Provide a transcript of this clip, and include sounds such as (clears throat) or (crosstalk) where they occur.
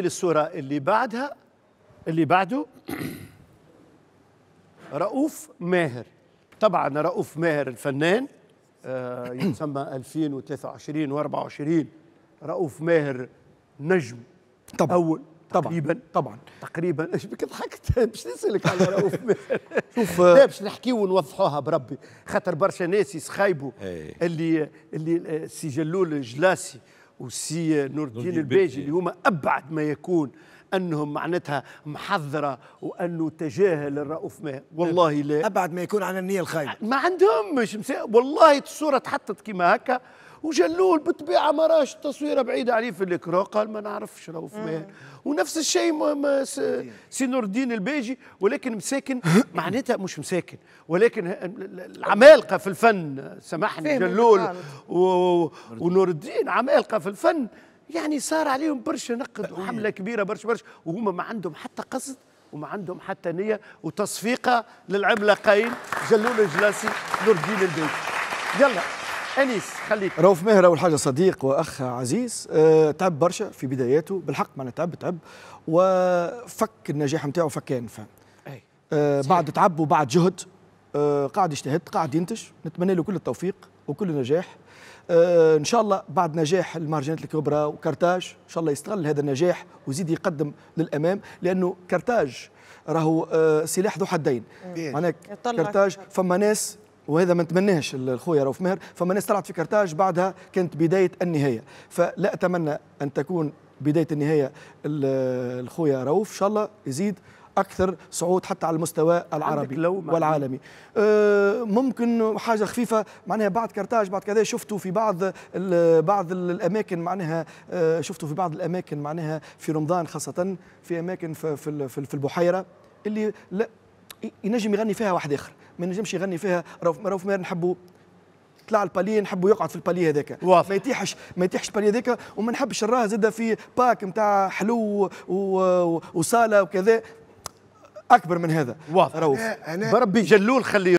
الصورة اللي بعدها اللي بعده (clears throat) رؤوف ماهر طبعا رؤوف ماهر الفنان يسمى 2023 و24 رؤوف ماهر نجم طبعا أول طبعا تقريبا طبعا تقريبا ايش بك ضحكت باش نسالك على رؤوف ماهر (laughs) شوف لا باش آه، نحكيو ونوضحوها بربي خاطر برشا ناس يسخايبوا إيه. اللي اللي آه، سي جلول جلاسي والسي نور الدين البيجي اللي هما ابعد ما يكون أنهم معناتها محذرة وأنه تجاهل الرؤوف ما والله لا أبعد ما يكون عن النية الخايبة ما عندهمش والله الصورة تحطت كما هكا وجلول بالطبيعه ما راش التصويره بعيده عليه في الكرو قال ما نعرفش رؤوف ماهر ونفس الشيء سي نور الدين الباجي ولكن مساكن (coughs) معناتها مش مساكن ولكن العمالقه في الفن سامحني جلول ونور الدين عمالقه في الفن يعني صار عليهم برشا نقد وحمله يعني. كبيره برشا برشا وهما ما عندهم حتى قصد وما عندهم حتى نيه وتصفيقه للعملاقين جلول الجلاسي نور الدين البيت يلا انيس خليك روف ماهر اول حاجه صديق واخ عزيز أه تعب برشا في بداياته بالحق معنا تعب تعب وفك النجاح نتاعو فكان فهم أه بعد تعب وبعد جهد أه قاعد يجتهد قاعد ينتج نتمنى له كل التوفيق وكل نجاح آه ان شاء الله بعد نجاح المارجنات الكبرى وكارتاج ان شاء الله يستغل هذا النجاح ويزيد يقدم للامام لانه كارتاج راهو آه سلاح ذو حدين معناك كارتاج فما ناس وهذا ما نتمناهش الخويا رؤوف ماهر فما ناس طلعت في كارتاج بعدها كانت بدايه النهايه فلا اتمنى ان تكون بدايه النهايه الخويا رؤوف ان شاء الله يزيد اكثر صعود حتى على المستوى العربي والعالمي أه، ممكن حاجه خفيفه معناها بعد كرتاج بعد كذا شفتوا في بعض بعض الاماكن معناها أه، شفتوا في بعض الاماكن معناها في رمضان خاصه في اماكن في في, في البحيره اللي لا ينجم يغني فيها واحد اخر ما ينجمش يغني فيها روف, روف ماهر نحبه طلع الباليه نحبوا يقعد في الباليه هذاك ما يتيحش ما يتيحش الباليه هذاك وما نحبش نراه زاده في باك نتاع حلو وصاله وكذا اكبر من هذا واضح بربي جلول خليه